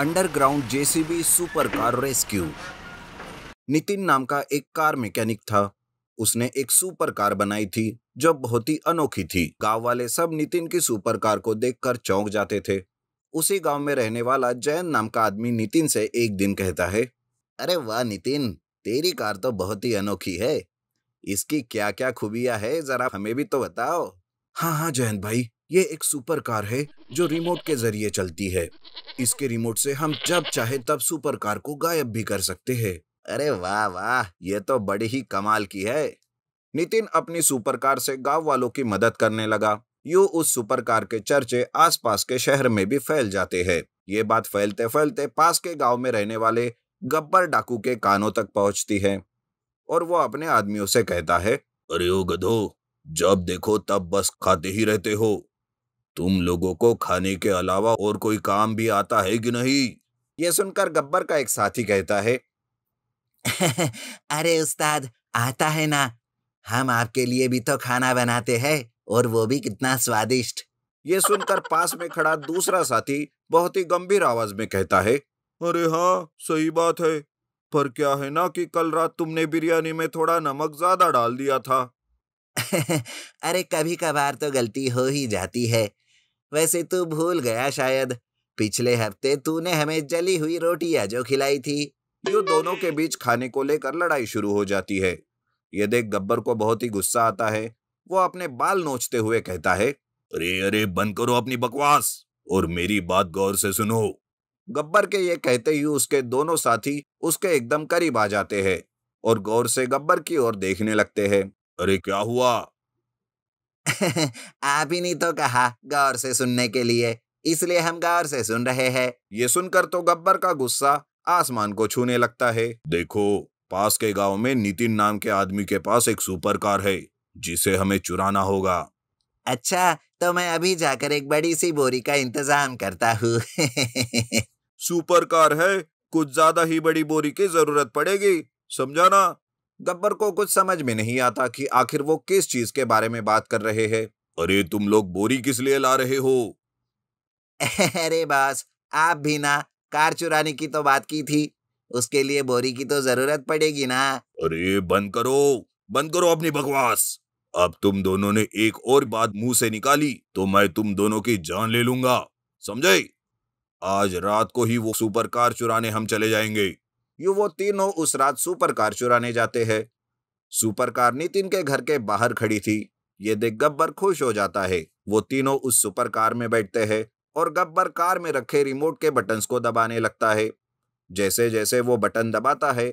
underground JCB super car rescue Nitin नाम का एक कार मैकेनिक था उसने एक सुपर कार बनाई थी जो बहुत ही अनोखी थी गांव वाले सब नितिन की सुपर कार को देखकर चौंक जाते थे उसी गांव में रहने वाला जयंत नाम का आदमी नितिन से एक दिन कहता है अरे वाह नितिन तेरी कार तो बहुत ही अनोखी है इसकी क्या क्या खूबियां है जरा हमें भी तो बताओ हाँ हाँ जयंत भाई ये एक सुपर कार है जो रिमोट के जरिए चलती है इसके रिमोट से हम जब चाहे तब सुपर कार को गायब भी कर सकते हैं अरे वाह वाह ये तो बड़ी ही कमाल की है नितिन अपनी सुपर कार से गांव वालों की मदद करने लगा यूं उस सुपर कार के चर्चे आसपास के शहर में भी फैल जाते हैं ये बात फैलते फैलते पास के गांव में रहने वाले गब्बर डाकू के कानों तक पहुंचती है और वो अपने आदमियों से कहता है अरे ओ गधो जब देखो तब बस खाते ही रहते हो तुम लोगों को खाने के अलावा और कोई काम भी आता है कि नहीं ये सुनकर गब्बर का एक साथी कहता है अरे उस्ताद आता है ना हम आपके लिए भी तो खाना बनाते हैं और वो भी कितना स्वादिष्ट ये सुनकर पास में खड़ा दूसरा साथी बहुत ही गंभीर आवाज में कहता है अरे हाँ सही बात है पर क्या है ना कि कल रात तुमने बिरयानी में थोड़ा नमक ज्यादा डाल दिया था अरे कभी कभार तो गलती हो ही जाती है वैसे तू भूल गया शायद पिछले हफ्ते तूने हमें जली हुई रोटी जो खिलाई थी जो दोनों के बीच खाने को लेकर लड़ाई शुरू हो जाती है ये देख गब्बर को बहुत ही गुस्सा आता है वो अपने बाल नोचते हुए कहता है अरे अरे बंद करो अपनी बकवास और मेरी बात गौर से सुनो गब्बर के ये कहते ही उसके दोनों साथी उसके एकदम करीब आ जाते हैं और गौर से गब्बर की ओर देखने लगते हैं अरे क्या हुआ आप ही नहीं तो कहा गौर से सुनने के लिए इसलिए हम गौर से सुन रहे हैं ये सुनकर तो गब्बर का गुस्सा आसमान को छूने लगता है देखो पास के गांव में नितिन नाम के आदमी के पास एक सुपर कार है जिसे हमें चुराना होगा अच्छा तो मैं अभी जाकर एक बड़ी सी बोरी का इंतजाम करता हूँ सुपर कार है कुछ ज्यादा ही बड़ी बोरी की जरूरत पड़ेगी समझाना गब्बर को कुछ समझ में नहीं आता कि आखिर वो किस चीज के बारे में बात कर रहे हैं अरे तुम लोग बोरी किस लिए ला रहे हो अरे बस आप भी ना कार चुराने की तो बात की थी उसके लिए बोरी की तो जरूरत पड़ेगी ना अरे बंद करो बंद करो अपनी बकवास अब तुम दोनों ने एक और बात मुंह से निकाली तो मैं तुम दोनों की जान ले लूंगा समझे आज रात को ही वो सुपर कार चुराने हम चले जाएंगे यू वो तीनों उस रात सुपर कार चुराने जाते हैं सुपर कार नितिन के घर के बाहर खड़ी थी ये देख गब्बर खुश हो जाता है वो तीनों उस सुपर कार में बैठते हैं और गब्बर कार में रखे रिमोट के बटन्स को दबाने लगता है जैसे जैसे वो बटन दबाता है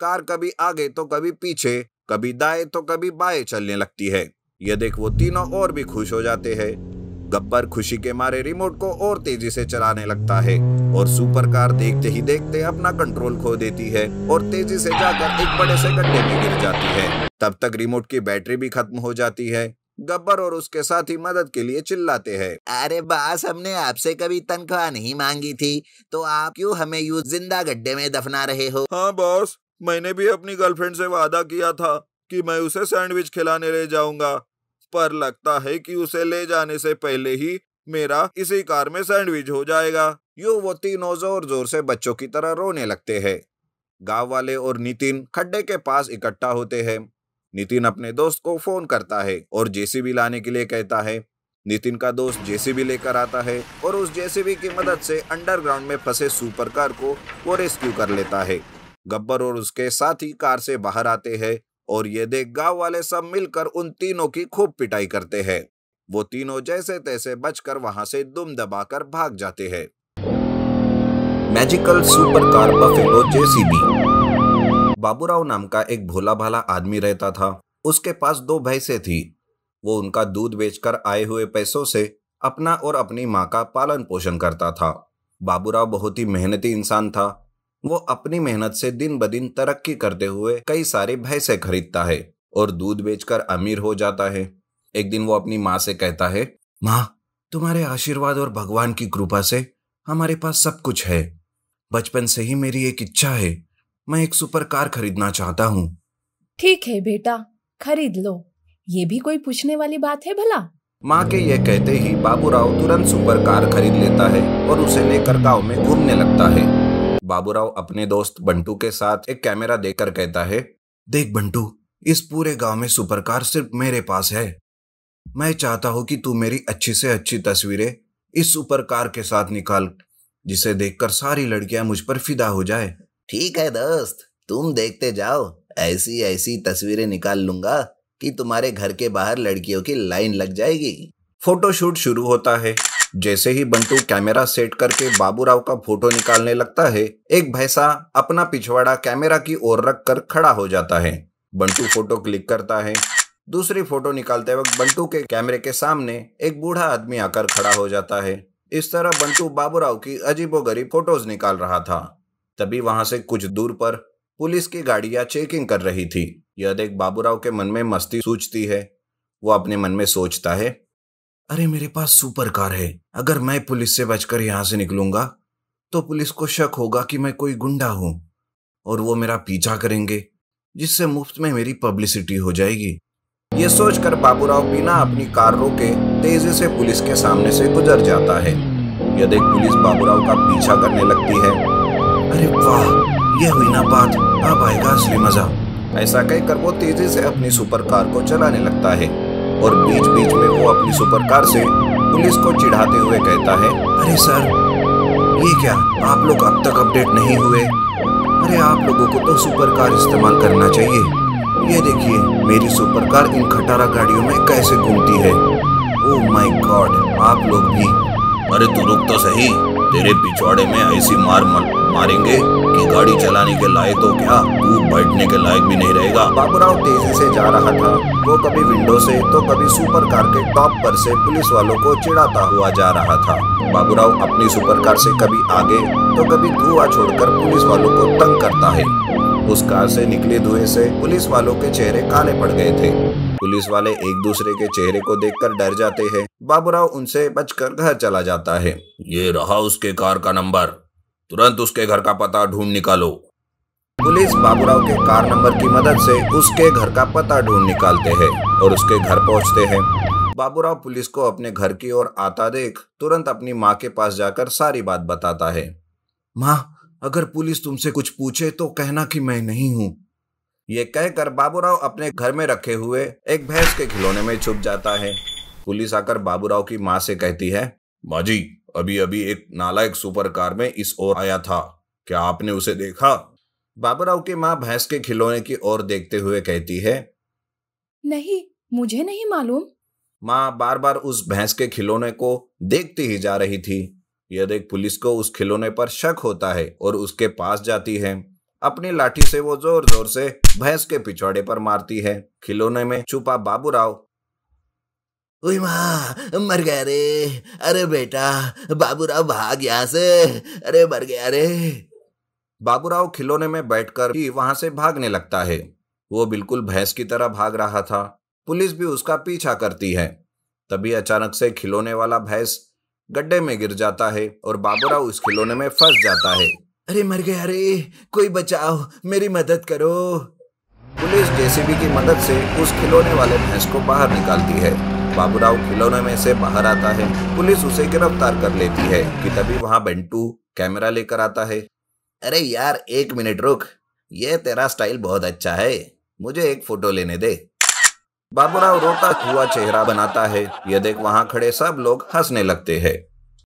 कार कभी आगे तो कभी पीछे कभी दाएं तो कभी बाएं चलने लगती है ये देख वो तीनों और भी खुश हो जाते हैं गब्बर खुशी के मारे रिमोट को और तेजी से चलाने लगता है और सुपर कार देखते ही देखते अपना कंट्रोल खो देती है और तेजी से जाकर एक बड़े से गड्ढे में गिर जाती है तब तक रिमोट की बैटरी भी खत्म हो जाती है गब्बर और उसके साथ ही मदद के लिए चिल्लाते हैं अरे बास हमने आपसे कभी तनख्वाह नहीं मांगी थी तो आप क्यों हमें यू जिंदा गड्ढे में दफना रहे हो हाँ बॉस मैंने भी अपनी गर्लफ्रेंड से वादा किया था कि मैं उसे सैंडविच खिलाने ले जाऊंगा पर लगता है कि उसे ले जाने से पहले ही मेरा इसी कार में सैंडविच हो जाएगा यूं वो तीनों जोर जोर से बच्चों की तरह रोने लगते हैं गांव वाले और नितिन खड्डे के पास इकट्ठा होते हैं नितिन अपने दोस्त को फोन करता है और जेसीबी लाने के लिए कहता है नितिन का दोस्त जेसीबी लेकर आता है और उस जेसीबी की मदद से अंडरग्राउंड में फंसे सुपर कार को वो रेस्क्यू कर लेता है गब्बर और उसके साथी कार से बाहर आते हैं और ये देख गांव वाले सब मिलकर उन तीनों की खूब पिटाई करते हैं वो तीनों जैसे तैसे बचकर वहां से दुम दबाकर भाग जाते हैं magical car buffalo JCB Baburao नाम का एक भोला भाला आदमी रहता था उसके पास दो भैंसे थी वो उनका दूध बेचकर आए हुए पैसों से अपना और अपनी माँ का पालन पोषण करता था बाबूराव बहुत ही मेहनती इंसान था वो अपनी मेहनत से दिन ब दिन तरक्की करते हुए कई सारे भैंसे खरीदता है और दूध बेचकर अमीर हो जाता है एक दिन वो अपनी माँ से कहता है माँ तुम्हारे आशीर्वाद और भगवान की कृपा से हमारे पास सब कुछ है बचपन से ही मेरी एक इच्छा है मैं एक सुपर कार खरीदना चाहता हूँ ठीक है बेटा खरीद लो ये भी कोई पूछने वाली बात है भला माँ के ये कहते ही बाबूराव तुरंत सुपर कार खरीद लेता है और उसे लेकर गांव में घूमने लगता है बाबूराव अपने दोस्त बंटू के साथ एक कैमरा देकर कहता है देख बंटू इस पूरे गांव में सुपरकार सिर्फ मेरे पास है मैं चाहता हूं कि तू मेरी अच्छी से अच्छी तस्वीरें इस सुपरकार के साथ निकाल जिसे देखकर सारी लड़कियां मुझ पर फिदा हो जाए ठीक है दोस्त तुम देखते जाओ ऐसी ऐसी तस्वीरें निकाल लूंगा कि तुम्हारे घर के बाहर लड़कियों की लाइन लग जाएगी फोटोशूट शुरू होता है जैसे ही बंटू कैमरा सेट करके बाबूराव का फोटो निकालने लगता है एक भैंसा अपना पिछवाड़ा कैमरा की ओर रख कर खड़ा हो जाता है बंटू फोटो क्लिक करता है दूसरी फोटो निकालते वक्त बंटू के कैमरे के सामने एक बूढ़ा आदमी आकर खड़ा हो जाता है इस तरह बंटू बाबूराव की अजीबो गरीब फोटोज निकाल रहा था तभी वहां से कुछ दूर पर पुलिस की गाड़ियां चेकिंग कर रही थी यह देख बाबूराव के मन में मस्ती सूझती है वो अपने मन में सोचता है अरे मेरे पास सुपर कार है अगर मैं पुलिस से बचकर यहां से निकलूंगा तो पुलिस को शक होगा कि मैं कोई गुंडा हूं और वो मेरा पीछा करेंगे जिससे मुफ्त में मेरी पब्लिसिटी हो जाएगी ये सोचकर बाबूराव बीना अपनी कार रोके तेजी से पुलिस के सामने से गुजर जाता है यह देख पुलिस बाबूराव का पीछा करने लगती है अरे वाह ये हुई ना बात अब आएगा असली मजा ऐसा कहकर वो तेजी से अपनी सुपर कार को चलाने लगता है और बीच बीच में वो अपनी सुपर कार से पुलिस को चिढ़ाते हुए कहता है अरे सर ये क्या आप लोग अब तक अपडेट नहीं हुए अरे आप लोगों को तो सुपर कार इस्तेमाल करना चाहिए ये देखिए मेरी सुपर कार इन खटारा गाड़ियों में कैसे घूमती है ओ माय गॉड आप लोग भी अरे तू रुक तो सही तेरे पिछवाड़े में ऐसी मार मारेंगे की गाड़ी चलाने के लायक तो क्या तू बैठने के लायक भी नहीं रहेगा बाबूराव तेजी से जा रहा था वो कभी विंडो से तो कभी सुपर कार के टॉप पर से पुलिस वालों को चिड़ाता हुआ जा रहा था बाबूराव अपनी सुपर कार से कभी आगे तो कभी धुआं छोड़कर पुलिस वालों को तंग करता है उस कार से निकले धुएं से पुलिस वालों के चेहरे काले पड़ गए थे पुलिस वाले एक दूसरे के चेहरे को देखकर डर जाते हैं बाबूराव उनसे बचकर घर चला जाता है ये रहा उसके कार का नंबर तुरंत उसके घर का पता ढूंढ निकालो पुलिस बाबूराव के कार नंबर की मदद से उसके घर का पता ढूंढ निकालते हैं और उसके घर पहुंचते हैं बाबूराव पुलिस को अपने घर की ओर आता देख तुरंत अपनी माँ के पास जाकर सारी बात बताता है माँ अगर पुलिस तुमसे कुछ पूछे तो कहना कि मैं नहीं हूं ये कहकर बाबूराव अपने घर में रखे हुए एक भैंस के खिलौने में छुप जाता है पुलिस आकर बाबूराव की माँ से कहती है माँ जी अभी अभी एक नालायक सुपर कार में इस ओर आया था क्या आपने उसे देखा बाबूराव की माँ भैंस के खिलौने की ओर देखते हुए कहती है नहीं मुझे नहीं मालूम माँ बार बार उस भैंस के खिलौने को देखती ही जा रही थी यह देख पुलिस को उस खिलौने पर शक होता है और उसके पास जाती है अपनी लाठी से वो जोर जोर से भैंस के पिछवाड़े पर मारती है खिलौने में छुपा बाबूराव ओए माँ मर गया रे अरे बेटा बाबूराव भाग यहां से अरे मर गया रे बाबूराव खिलौने में बैठकर ही वहां से भागने लगता है वो बिल्कुल भैंस की तरह भाग रहा था पुलिस भी उसका पीछा करती है तभी अचानक से खिलौने वाला भैंस गड्ढे में गिर जाता है और बाबूराव उस खिलौने में फंस जाता है अरे मर गया रे कोई बचाओ मेरी मदद करो पुलिस जेसीबी की मदद से उस खिलौने वाले भैंस को बाहर निकालती है बाबूराव खिलौने में से बाहर आता है पुलिस उसे गिरफ्तार कर लेती है कि तभी वहां बेंटू कैमरा लेकर आता है अरे यार एक मिनट रुक ये तेरा स्टाइल बहुत अच्छा है मुझे एक फोटो लेने दे बाबूराव रोता हुआ चेहरा बनाता है ये देख वहां खड़े सब लोग हंसने लगते हैं